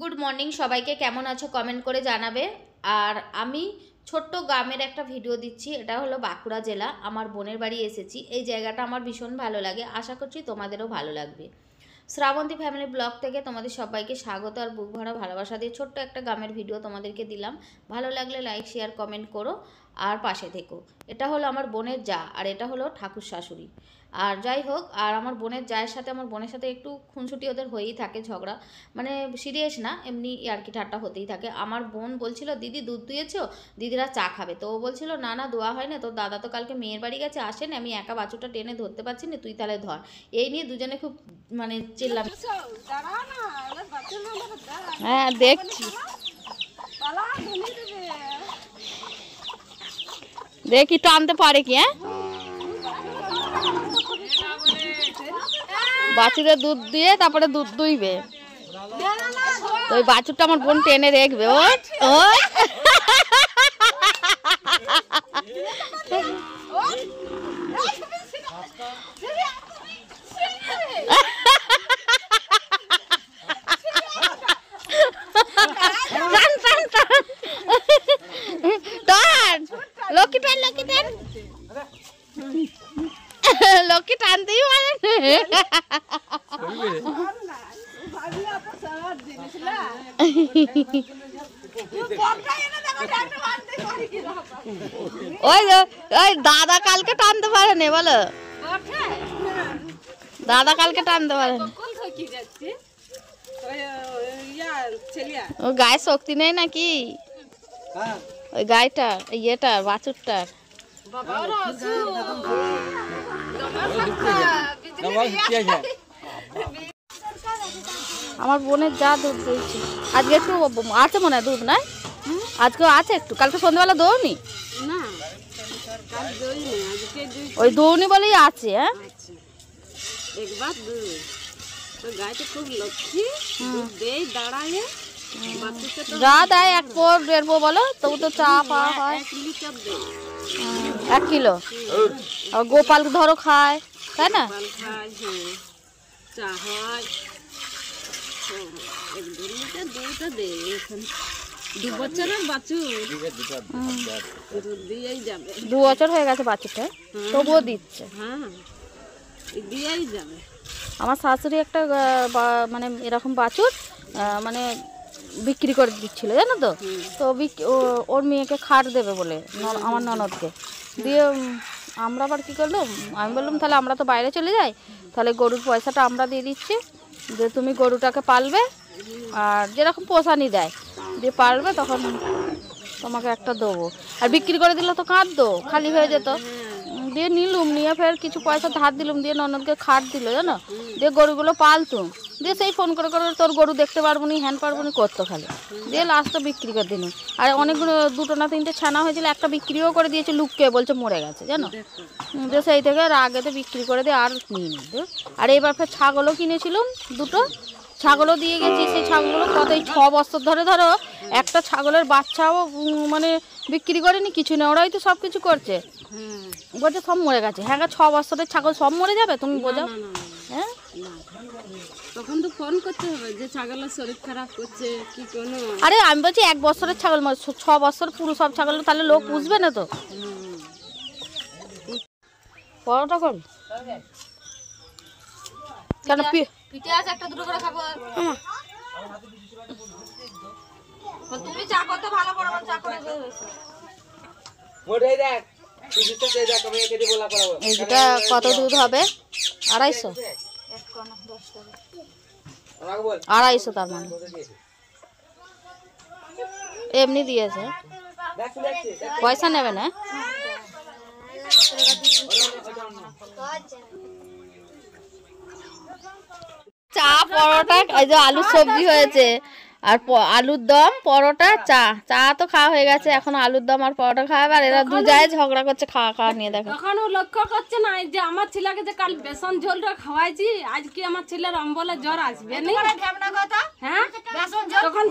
Good morning সবাইকে কেমন আছো কমেন্ট করে জানাবে আর আমি ছোট্ট গ্রামের একটা ভিডিও দিচ্ছি এটা হলো বাঁকুড়া জেলা আমার বোনের বাড়ি এসেছি এই জায়গাটা আমার ভীষণ ভালো লাগে আশা করছি তোমাদেরও ভালো লাগবে শ্রাবন্তী ফ্যামিলি ব্লগ থেকে তোমাদের সবাইকে স্বাগত আর বুক ভরা ভালোবাসা দিয়ে ছোট্ট একটা গ্রামের ভিডিও তোমাদেরকে দিলাম ভালো লাগলে লাইক শেয়ার কমেন্ট করো আর পাশে থেকো এটা হলো আমার বোনের যা আর এটা হলো ঠাকুর শাশুড়ি আর যাই হোক আর আমার বোনের জায়ের সাথে আমার বোনের সাথে একটু খুনসুটি ওদের হয়েই থাকে ঝগড়া মানে সিরিয়াস না এমনি ইয়ার্কি ঠাট্টা হতেই থাকে আমার বোন বলছিল দিদি দুধ দুয়েছ দিদিরা চা খাবে তো ও বলছিল না না দোয়া হয় না তোর দাদা তো কালকে মেয়ের বাড়ি গেছে আসেন আমি একা বাছুটা টেনে ধরতে পারছি না তুই তাহলে ধর এই নিয়ে দুজনে খুব মানে চিল্লাম আচ্ছা, হ্যাঁ দেখছি দেখি আনতে পারে কি হ্যাঁ বাছুরে দুধ দিয়ে তারপরে দুধ দুইবে ওই বাছুরটা আমার বোন টেনে রেখবে ও লক্ষ্মী পেন লক্ষ্মী লক্ষ্মী টানতেই পারেন মানে। ওই ওই দাদা কালকে টানতে পারেনি বলো দাদা কালকে টানতে পারেনি ও গায়ে শক্তি নেই নাকি ওই গায়েটা ইয়েটা বাছুরটার আমার বোনের যা দুধ দিয়েছে আজকে একটু আছে মনে হয় দুধ নাই আজকে আছে একটু কালকে সন্ধ্যাবেলা দৌনি ওই দৌনি বলেই আছে হ্যাঁ আচ্ছা। এক বলো তবু তো চা পাওয়া হয় এক কিলো গোপাল ধরো খায় তাই না দু বছর হয়ে গেছে বাছুরটা হ্যাঁ। তবুও দিচ্ছে হ্যাঁ আমার শাশুড়ি একটা মানে এরকম বাছুর মানে বিক্রি করে দিচ্ছিল জানো তো তো ওর মেয়েকে খাট দেবে বলে আমার ননদকে দিয়ে আমরা আবার কী করলাম আমি বললাম তাহলে আমরা তো বাইরে চলে যাই তাহলে গরুর পয়সাটা আমরা দিয়ে দিচ্ছি যে তুমি গরুটাকে পালবে আর যেরকম পোষানি দেয় যে পারবে তখন তোমাকে একটা দেবো আর বিক্রি করে দিলে তো কাঁদতো খালি হয়ে যেত দিয়ে নিলুম নিয়ে ফের কিছু পয়সা ধার দিলুম দিয়ে ননদকে খাট দিল জানো দিয়ে গরুগুলো পালতুম দিয়ে সেই ফোন করে করে তোর গরু দেখতে পারবো নি হ্যান পারবো নি করতো খালি দিয়ে লাস্টটা বিক্রি করে দিন আর অনেকগুলো দুটো না তিনটে ছানা হয়েছিল একটা বিক্রিও করে দিয়েছে লুককে বলছে মরে গেছে জানো দিয়ে সেই থেকে আর আগেতে বিক্রি করে দিয়ে আর নিয়ে আর এবার ফের ছাগলও কিনেছিলুম দুটো ছাগলও দিয়ে গেছি সেই ছাগলগুলো কত এই ছ বছর ধরে ধরো একটা ছাগলের বাচ্চাও মানে বিক্রি করেনি কিছু নেই ওরাই তো সব কিছু করছে বলছে সব মরে গেছে হ্যাঁ ছ বছরের ছাগল সব মরে যাবে তুমি বোঝাও হ্যাঁ আরে আমি বলছি এক বছরের ছাগল মরে ছ বছর পুরো সব ছাগল তাহলে লোক পুষবে না তো পরোটা করুন কেন পিঠে একটা দুটো করে খাবো তুমি চা করতে ভালো পড়ো চা করে মোটাই দেখ কত দুধ হবে আড়াইশো আড়াইশো তার মানে এমনি দিয়েছে পয়সা নেবে না হ্যাঁ। চা পরোটা এই যে আলু সবজি হয়েছে আর আলুর দম পরোটা চা চা তো খাওয়া হয়ে গেছে এখন আলুর দম আর পরোটা খাওয়াবে আর এরা দুজায় ঝগড়া করছে খাওয়া খাওয়া নিয়ে দেখো এখন লক্ষ্য করছে না যে আমার ছেলেকে যে কাল বেসন ঝোলটা খাওয়াইছি আজকে আমার ছেলের অম্বলে জ্বর আসবে না হ্যাঁ বেসন ঝোল তখন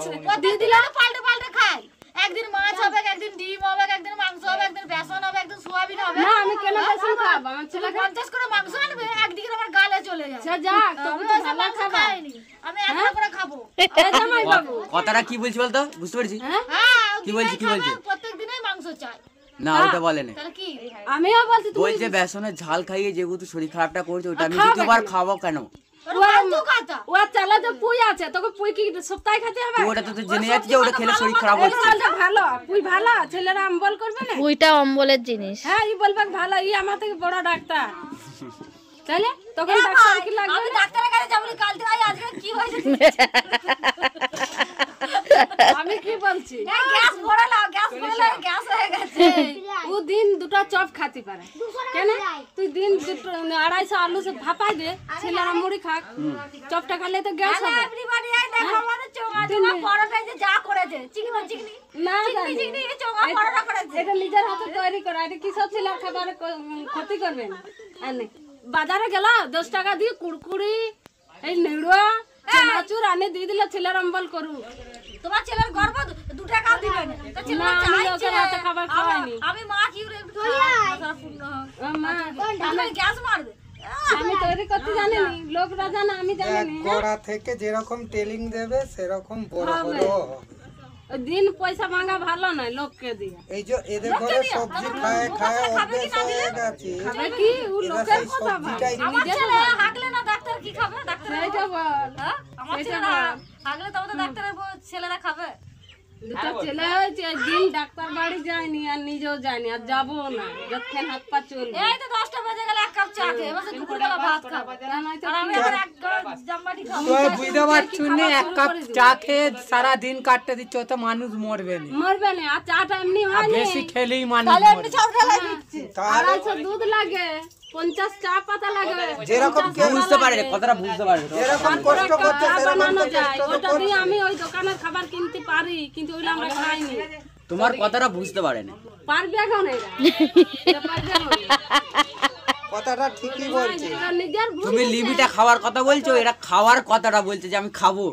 দিয়ে দিলাম পাল্টে পাল্টে খায় একদিন মাছ হবে একদিন ডিম হবে একদিন মাংস হবে একদিন বেসন হবে একদিন সোয়াবিন হবে না আমি কেন বেসন খাবো আমার ছেলে কাঁচাস করে মাংস আনবে একদিকে আমার গালে চলে যায় সে যাক তুমি তো ভালো খাবা আমি একটা হ্যাঁ? করে খাবো জামাই বাবু কথাটা কি বলছিস বল তো বুঝতে পারছিস হ্যাঁ? হ্যাঁ কি বলছিস কি বলছিস প্রত্যেকদিনই মাংস চাই না ওটা বলে না আমিও বলছি তুমি বলছে বেসনের ঝাল খাইয়ে যেহেতু শরীর খারাপটা করছে ওটা আমি দ্বিতীয়বার খাবো কেন ওয়া চালা যে পুই আছে তোকে পুই কি সপ্তাহে খেতে হবে ওটা তো জেনে যাচ্ছে যে ওটা খেলে শরীর খারাপ হচ্ছে ওটা ভালো পুই ভালো ছেলেরা অম্বল করবে না পুইটা অম্বলের জিনিস হ্যাঁ ই বলবে ভালো ই আমার থেকে বড় ডাক্তার তাহলে তখন ডাক্তার কি লাগবে আমি ডাক্তারের কাছে যাবো কাল থেকে আজকে কি হয়েছে দুটো চপ খাতে পারে তুই দিন মানে আড়াইশো ভাপাই খাক হ্যাঁ। না নিজের তৈরি করা খাবার ক্ষতি করবে না বাজারে গেল দশ টাকা দিয়ে কুড়কুড়ি এই নেড়ুয়া হ্যাঁ। চানাচুর আনে দিয়ে দিলে ছেলের অম্বল করুক তোমার ছেলের গর্ব দু টাকাও দিবে না তা ছেলে চাইছে খাবার খাওয়াইনি আমি মা কি রে পূর্ণ গ্যাস মারবে আমি হ্যাঁ। তৈরি করতে হ্যাঁ, জানি হ্যাঁ। লোকরা জানে আমি জানি গোড়া থেকে যেরকম টেলিং দেবে সেরকম বড় বড় দিন পয়সা মাঙ্গা ভালো নয় লোককে দিয়ে এই যে এদের ঘরে সবজি খায় খায় অভ্যেস হয়ে গেছে খাবে কি ও লোকের কথা আমার ছেলে হাগলে ডাক্তার কি খাবে ডাক্তার বল হ্যাঁ? আমার আগলে তো ডাক্তার ছেলেরা খাবে হ্যাঁ সারা দিন কাটতে দিচ্ছ তো মানুষ মরবে না মরবে না আর টাইম এমনি হয় খেলেই মানুষ এমনি হ্যাঁ। দুধ লাগে 50 চা পাতা লাগবে যেরকম বুঝতে পারে কথাটা বুঝতে পারে এরকম কষ্ট করতে বানানো যায় ওটা দিয়ে আমি ওই দোকানের খাবার কিনতে পারি কিন্তু ওইটা আমরা তোমার কথাটা বুঝতে পারে না পারবে এখন এটা কথাটা ঠিকই তুমি লিমিটে খাওয়ার কথা বলছো এরা খাওয়ার কথাটা বলছে যে আমি খাবো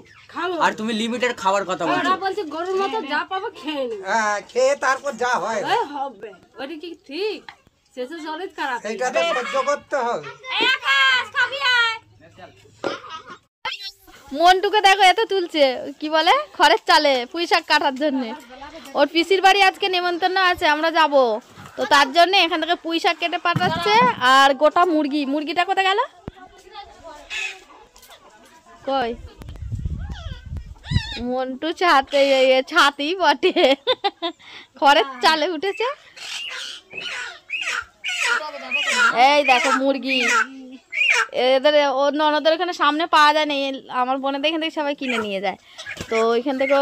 আর তুমি লিমিটের খাওয়ার কথা বলছো ওরা বলছে গরুর মতো যা পাবো খেয়ে নে হ্যাঁ খেয়ে তারপর যা হয় হবে ওটা কি ঠিক শেষে জলিত খারাপ এটা তো সহ্য করতে হবে আকাশ খাবি মন্টুকে দেখো এত তুলছে কি বলে খড়ের চালে পুঁই শাক কাটার জন্য ওর পিসির বাড়ি আজকে নেমন্তন্ন আছে আমরা যাব তো তার জন্য এখান থেকে পুঁই শাক কেটে পাঠাচ্ছে আর গোটা মুরগি মুরগিটা কোথায় গেল কই মন্টু ছাতে ছাতেই বটে খড়ের চালে উঠেছে এই দেখো মুরগি এদের অন্য অন্যদের ওখানে সামনে পাওয়া যায় না আমার বোনের এখান থেকে সবাই কিনে নিয়ে যায় তো এখান থেকে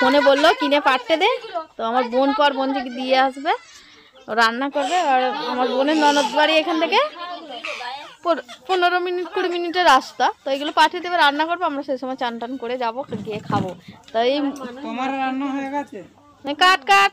ফোনে বললো কিনে পাটতে দে তো আমার বোন পর বোন থেকে দিয়ে আসবে রান্না করবে আর আমার বোনের ননদ বাড়ি এখান থেকে পনেরো মিনিট কুড়ি মিনিটের রাস্তা তো এগুলো পাঠিয়ে দেবে রান্না করবো আমরা সেই সময় চান টান করে যাবো গিয়ে খাবো তো এই কাট কাট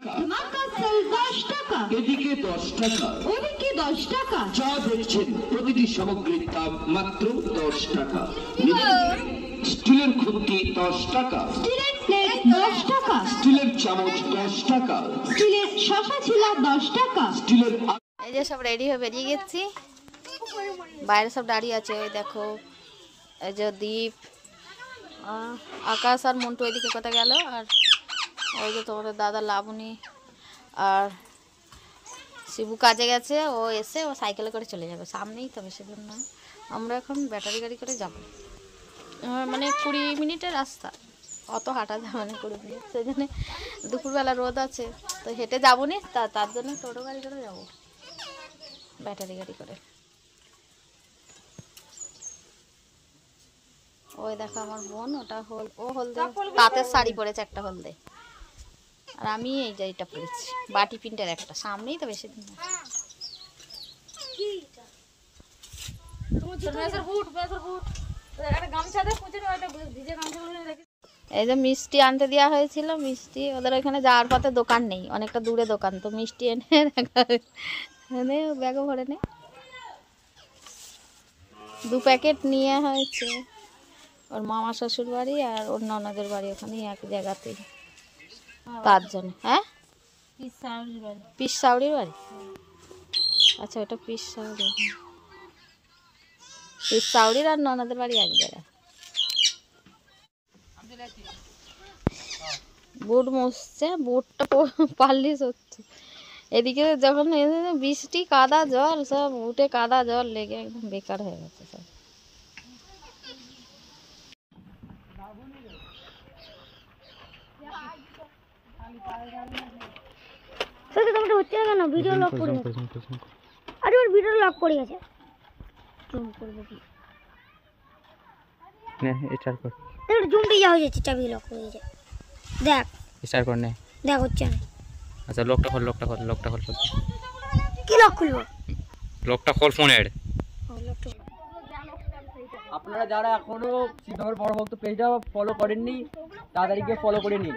এদিকে দশ টাকা ওদিকে দশ টাকা যা দেখছেন প্রতিটি সামগ্রীর দাম মাত্র দশ টাকা স্টিলের দশ টাকা দশ টাকা স্টিলের চামচ দশ টাকা স্টিলের শশা ছিল দশ টাকা স্টিলের এই যে সব রেডি হয়ে বেরিয়ে গেছি বাইরে সব দাঁড়িয়ে আছে ওই দেখো এই যে দ্বীপ আকাশ আর মন্টু ওইদিকে কোথায় গেল আর ওই যে তোমাদের দাদা লাবণী আর শিবু কাজে গেছে ও এসে ও সাইকেলে করে চলে যাবে সামনেই তবে সেজন্য আমরা এখন ব্যাটারি গাড়ি করে যাব মানে কুড়ি মিনিটের রাস্তা অত হাঁটা যাবে মানে না কুড়ি মিনিট সেই জন্য দুপুরবেলা রোদ আছে তো হেঁটে যাবো নি তা তার জন্য টোটো গাড়ি করে যাবো ব্যাটারি গাড়ি করে ওই দেখো আমার বোন ওটা হল ও হলদে তাঁতের শাড়ি পরেছে একটা হলদে আর আমি এই এটা পরেছি বাটি পিনটার একটা সামনেই তো বেশি দিন এই যে মিষ্টি আনতে দেওয়া হয়েছিল মিষ্টি ওদের ওইখানে যাওয়ার পথে দোকান নেই অনেকটা দূরে দোকান তো মিষ্টি এনে এনে ব্যাগে ভরে নে দু প্যাকেট নিয়ে হয়েছে ওর মামা শ্বশুর বাড়ি আর অন্য অন্যদের বাড়ি ওখানেই এক জায়গাতেই পারজন হ্যাঁ পিচাউড়ের পিচাউড়ের মানে আচ্ছা এটা পিচাউড়ে পিচাউড়ির আর ননাদার বাড়ি আই んだろう আব্দুল্লাহ টি বট モス ছে বটটা পাল্লিস হচ্ছে এদিকে যখন এই যে বৃষ্টি কাদা জল সব উঠে কাদা জল लेके एकदम बेकार হয়ে যাচ্ছে সব সেটা তোমরা হচ্ছে কেন ভিডিও লক করে আরে ওর ভিডিও লক করে গেছে জুম করবো কি নে এটার কর তোর জুম দিয়ে যাচ্ছে চাবি লক হয়ে যায় দেখ স্টার কর নে দেখ হচ্ছে না আচ্ছা লকটা খোল লকটা খোল লকটা খোল কি লক খুলবো লকটা খোল ফোনের আপনারা যারা এখনো সিদ্ধর বড় ভক্ত পেজটা ফলো করেননি তাড়াতাড়ি গিয়ে ফলো করে নিন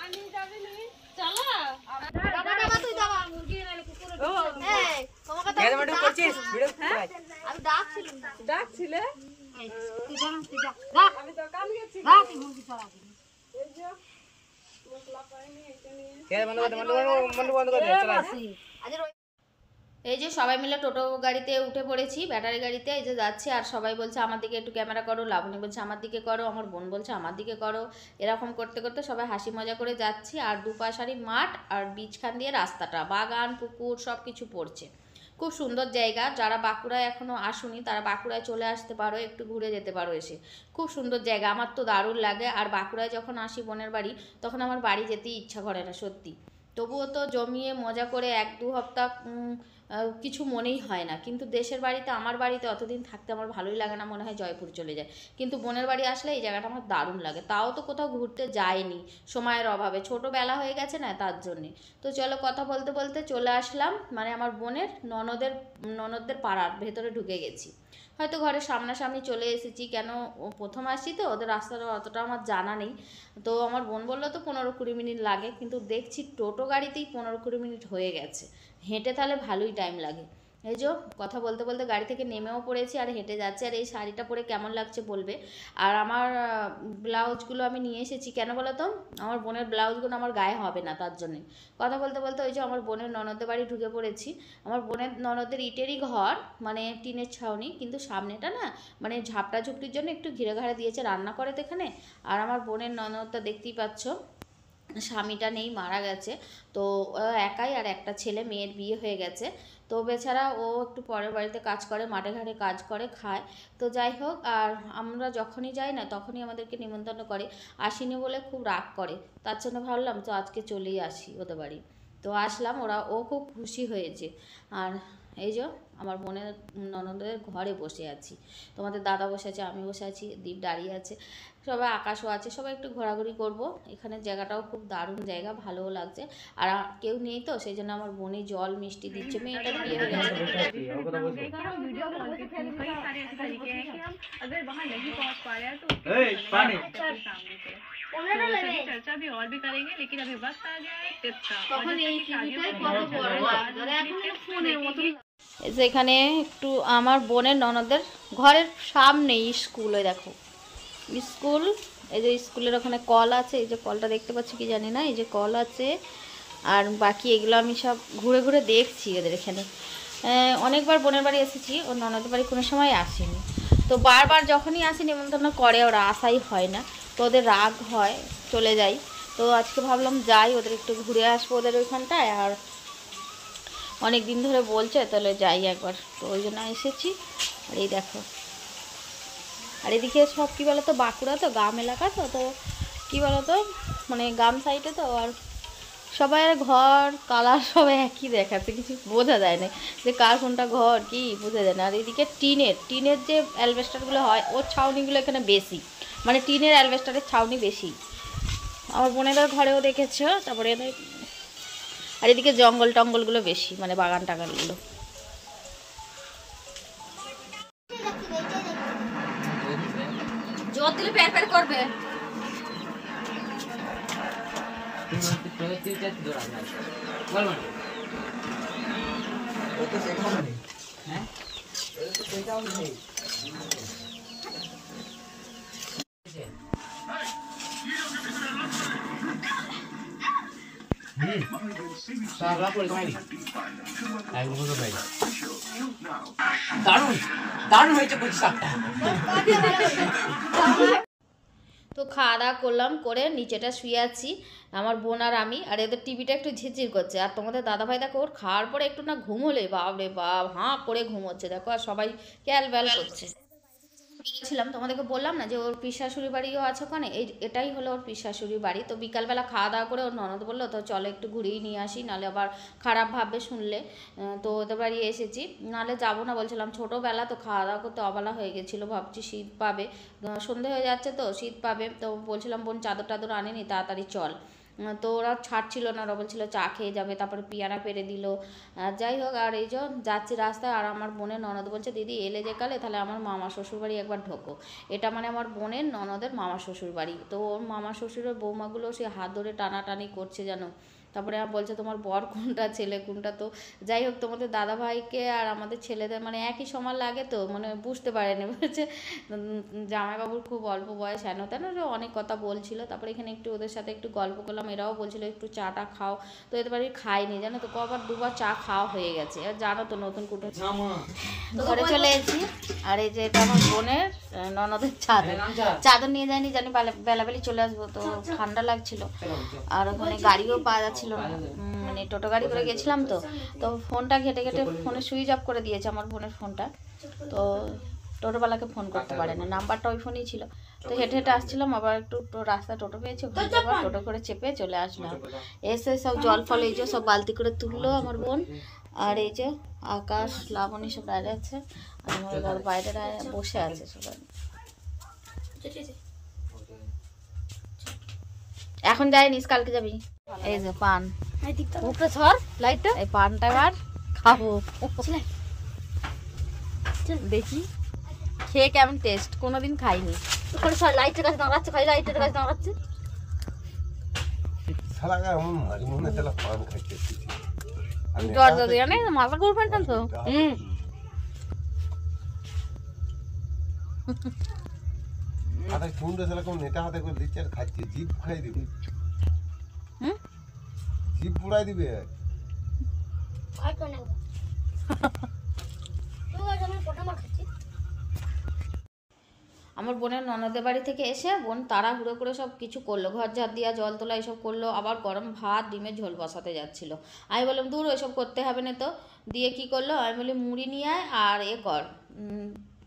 এই যে সবাই মিলে টোটো গাড়িতে উঠে পড়েছি ব্যাটারি গাড়িতে এই যে যাচ্ছি আর সবাই বলছে আমার দিকে একটু ক্যামেরা করো লাবণী বলছে আমার দিকে করো আমার বোন বলছে আমার দিকে করো এরকম করতে করতে সবাই হাসি মজা করে যাচ্ছি আর দুপাশারি মাঠ আর বিচখান দিয়ে রাস্তাটা বাগান পুকুর সব কিছু পড়ছে খুব সুন্দর জায়গা যারা বাঁকুড়ায় এখনও আসুনি তারা বাঁকুড়ায় চলে আসতে পারো একটু ঘুরে যেতে পারো এসে খুব সুন্দর জায়গা আমার তো দারুণ লাগে আর বাঁকুড়ায় যখন আসি বোনের বাড়ি তখন আমার বাড়ি যেতেই ইচ্ছা করে না সত্যি তবুও তো জমিয়ে মজা করে এক দু হপ্তাহ কিছু মনেই হয় না কিন্তু দেশের বাড়িতে আমার বাড়িতে অতদিন থাকতে আমার ভালোই লাগে না মনে হয় জয়পুর চলে যায় কিন্তু বোনের বাড়ি আসলে এই জায়গাটা আমার দারুণ লাগে তাও তো কোথাও ঘুরতে যায়নি সময়ের অভাবে ছোটোবেলা হয়ে গেছে না তার জন্যে তো চলো কথা বলতে বলতে চলে আসলাম মানে আমার বোনের ননদের ননদদের পাড়ার ভেতরে ঢুকে গেছি হয়তো ঘরের সামনাসামনি চলে এসেছি কেন প্রথম আসছি তো ওদের রাস্তাটা অতটা আমার জানা নেই তো আমার বোন বললো তো পনেরো কুড়ি মিনিট লাগে কিন্তু দেখছি টোটো গাড়িতেই পনেরো কুড়ি মিনিট হয়ে গেছে হেঁটে তাহলে ভালোই টাইম লাগে এই যে কথা বলতে বলতে গাড়ি থেকে নেমেও পড়েছি আর হেঁটে যাচ্ছি আর এই শাড়িটা পরে কেমন লাগছে বলবে আর আমার ব্লাউজগুলো আমি নিয়ে এসেছি কেন বলো তো আমার বোনের ব্লাউজগুলো আমার গায়ে হবে না তার জন্যে কথা বলতে বলতে ওই যে আমার বোনের ননদের বাড়ি ঢুকে পড়েছি আমার বোনের ননদের ইটেরই ঘর মানে টিনের ছাউনি কিন্তু সামনেটা না মানে ঝাপটা ঝুপটির জন্য একটু ঘিরে ঘাড়ে দিয়েছে রান্না করে তো এখানে আর আমার বোনের ননদটা দেখতেই পাচ্ছ স্বামীটা নেই মারা গেছে তো একাই আর একটা ছেলে মেয়ের বিয়ে হয়ে গেছে তো বেচারা ও একটু পরের বাড়িতে কাজ করে মাঠে ঘাটে কাজ করে খায় তো যাই হোক আর আমরা যখনই যাই না তখনই আমাদেরকে নিমন্ত্রণ করে আসিনি বলে খুব রাগ করে তার জন্য ভাবলাম তো আজকে চলেই আসি ওদের বাড়ি তো আসলাম ওরা ও খুব খুশি হয়েছে আর এই যে আমার বোনের ননদের ঘরে বসে আছি তোমাদের দাদা বসে আছে আমি বসে আছি দ্বীপ দাঁড়িয়ে আছে সবাই আকাশও আছে সবাই একটু ঘোরাঘুরি করব এখানে জায়গাটাও খুব দারুণ জায়গা ভালোও লাগছে আর কেউ নেই তো সেই জন্য আমার বোনে জল মিষ্টি দিচ্ছে মেয়েটা বিয়ে হয়ে গেছে এই এখানে একটু আমার বোনের ননদের ঘরের সামনে স্কুলে দেখো স্কুল এই যে স্কুলের ওখানে কল আছে এই যে কলটা দেখতে পাচ্ছি কি জানি না এই যে কল আছে আর বাকি এগুলো আমি সব ঘুরে ঘুরে দেখছি ওদের এখানে অনেকবার বোনের বাড়ি এসেছি ও ননদের বাড়ি কোনো সময় আসেনি তো বারবার যখনই আসি নিমন্ত্রণ করে ওরা আসাই হয় না তো ওদের রাগ হয় চলে যাই তো আজকে ভাবলাম যাই ওদের একটু ঘুরে আসবো ওদের ওইখানটায় আর অনেক দিন ধরে বলছে তাহলে যাই একবার তো ওই জন্য এসেছি আর এই দেখো আর এদিকে সব কী বলো তো বাঁকুড়া তো গ্রাম এলাকা তো তো কী বলো তো মানে গ্রাম সাইডে তো আর সবাই ঘর কালার সবাই একই দেখাচ্ছে কিছু বোঝা যায় না যে কার কোনটা ঘর কি বোঝা যায় না আর এদিকে টিনের টিনের যে অ্যালবেস্টারগুলো হয় ওর ছাউনিগুলো এখানে বেশি মানে টিনের অ্যালবেস্টারের ছাউনি বেশি আমার বোনেদের ঘরেও দেখেছে তারপরে আর এদিকে জঙ্গল টঙ্গলগুলো বেশি মানে বাগান টাগানগুলো করবে হ্যাঁ? তো খাওয়া দাওয়া করলাম করে নিচেটা শুয়ে আছি আমার বোন আর আমি আর এদের টিভিটা একটু ঝিরঝির করছে আর তোমাদের দাদাভাই দেখো ওর খাওয়ার পরে একটু না ঘুমোলে বাপ রে বাপ হাঁ করে ঘুমোচ্ছে দেখো আর সবাই ক্যাল ব্যাল করছে গিয়েছিলাম তোমাদেরকে বললাম না যে ওর পিসাশুড়ি বাড়িও আছে ওখানে এই এটাই হলো ওর পিসাশুড়ি বাড়ি তো বিকালবেলা খাওয়া দাওয়া করে ওর ননদ বললো তো চলো একটু ঘুরিয়ে নিয়ে আসি নাহলে আবার খারাপ ভাবে শুনলে তো ওদের বাড়ি এসেছি নাহলে যাবো না বলছিলাম ছোটোবেলা তো খাওয়া দাওয়া করতে অবলা হয়ে গেছিলো ভাবছি শীত পাবে সন্ধে হয়ে যাচ্ছে তো শীত পাবে তো বলছিলাম বোন চাদর টাদর আনেনি তাড়াতাড়ি চল তো ওরা ছাড়ছিল না ওরা বলছিল চা খেয়ে যাবে তারপরে পিয়ারা পেরে দিল যাই হোক আর এই যে যাচ্ছি রাস্তায় আর আমার বোনের ননদ বলছে দিদি এলে যে কালে তাহলে আমার মামা শ্বশুর বাড়ি একবার ঢোকো এটা মানে আমার বোনের ননদের মামা শ্বশুর বাড়ি তো ওর মামা শ্বশুরের বৌমাগুলো সে হাত ধরে টানাটানি করছে যেন তারপরে বলছে তোমার বর কোনটা ছেলে কোনটা তো যাই হোক তোমাদের দাদা ভাইকে আর আমাদের ছেলেদের মানে একই সমান লাগে তো মানে বুঝতে পারেনি বলছে জামাইবাবুর খুব অল্প বয়স হেন হ্যাঁ, তেন অনেক কথা বলছিল তারপরে এখানে একটু ওদের সাথে একটু গল্প করলাম এরাও বলছিল একটু চাটা খাও তো এদের বাড়ি খাইনি জানো তো কবার দুবার চা খাওয়া হয়ে গেছে আর জানো তো নতুন কুটো আচ্ছা, ঘরে চলে এসেছি আর এই যে এটা আমার বোনের ননদের চাদর চাদর নিয়ে যায়নি জানি বেলাবেলি চলে আসবো তো আচ্ছা, আচ্ছা। ঠান্ডা লাগছিল আর ওখানে গাড়িও পাওয়া যাচ্ছে ছিল না মানে টোটো গাড়ি করে গেছিলাম তো তো ফোনটা ঘেটে ঘেটে ফোনে সুইচ অফ করে দিয়েছে আমার বোনের ফোনটা তো টোটোওয়ালাকে ফোন করতে পারে না নাম্বারটা ওই ফোনই ছিল তো হেঁটে হেঁটে আসছিলাম আবার একটু রাস্তা টোটো পেয়েছি আবার টোটো করে চেপে চলে আসলাম এসে সব জল ফল এই যে সব বালতি করে তুললো আমার বোন আর এই যে আকাশ লাবণী সব বাইরে আছে আমার ঘর বাইরে বসে আছে সবাই এখন যাইনিস কালকে যাবি এই যে পান উপরে ছর এই পানটা এবার খাবো দেখি খেয়ে কেমন টেস্ট কোনোদিন খাইনি লাইটের কাছে দাঁড়াচ্ছে খাই লাইটের কাছে দাঁড়াচ্ছে মাথা তো হুম দিচ্ছে খাচ্ছে জিপ খাই দিবি জিপ দিবে আমার বোনের ননদের বাড়ি থেকে এসে বোন তাড়াহুড়ো করে সব কিছু করলো ঘর ঝাঁট দিয়া জল তোলা এসব করলো আবার গরম ভাত ডিমের ঝোল বসাতে যাচ্ছিলো আমি বললাম দূর ওইসব করতে হবে না তো দিয়ে কি করলো আমি বলি মুড়ি নিয়ে আয় আর এ কর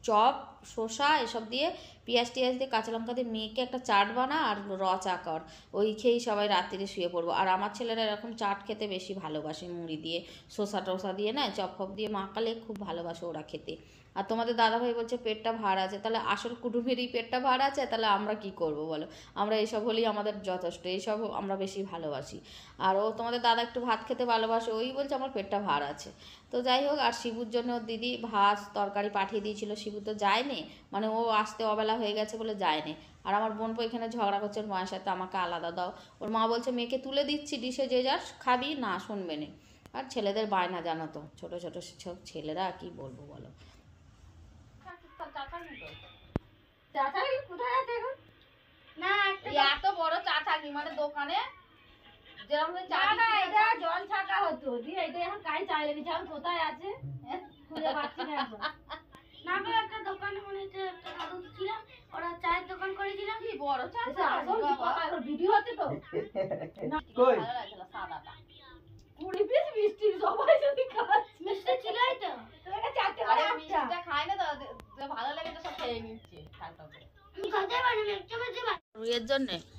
চপ শসা এসব দিয়ে পেঁয়াজ টিয়াজ দিয়ে কাঁচা লঙ্কা দিয়ে মেয়েকে একটা চাট বানা আর র চা কর ওই খেয়েই সবাই রাত্রিরে শুয়ে পড়বো আর আমার ছেলেরা এরকম চাট খেতে বেশি ভালোবাসে মুড়ি দিয়ে শসা টসা দিয়ে না চপ ফপ দিয়ে মাখালে খুব ভালোবাসে ওরা খেতে আর তোমাদের দাদাভাই বলছে পেটটা ভার আছে তাহলে আসল কুটুমেরই পেটটা ভার আছে তাহলে আমরা কি করব বলো আমরা এইসব হলেই আমাদের যথেষ্ট এইসব আমরা বেশি ভালোবাসি আর ও তোমাদের দাদা একটু ভাত খেতে ভালোবাসে ওই বলছে আমার পেটটা ভার আছে তো যাই হোক আর শিবুর জন্য দিদি ভাত তরকারি পাঠিয়ে দিয়েছিল শিবু তো যায়নি মানে ও আসতে অবেলা বেলা হয়ে গেছে বলে যায়নি আর আমার বোন এখানে ঝগড়া করছে ওর মায়ের সাথে আমাকে আলাদা দাও ওর মা বলছে মেয়েকে তুলে দিচ্ছি ডিশে যে যাস খাবি না শুনবে নি আর ছেলেদের বায়না জানো তো ছোটো ছোটো ছেলেরা কি বলবো বলো মানে জল ছাকা হতো দিয়ে এখন কাজ চাই কোথায় আছে খুঁজে পাচ্ছি না একটা মনে হচ্ছে একটা ছিলাম ওরা চায়ের দোকান কি বড় তো মিষ্টি এর জন্য আমার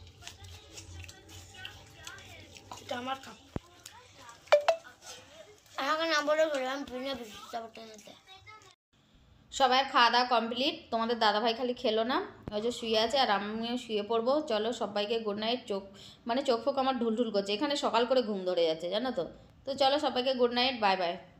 নাম্বারও এখন আবারও বললাম ভিন্ন নিতে সবাই খাওয়া দাওয়া কমপ্লিট তোমাদের দাদাভাই খালি খেলো না ওই যে শুয়ে আছে আর আমিও শুয়ে পড়বো চলো সবাইকে গুড নাইট চোখ মানে চোখ ফোক আমার ঢুলঢুল করছে এখানে সকাল করে ঘুম ধরে যাচ্ছে জানো তো তো চলো সবাইকে গুড নাইট বাই বাই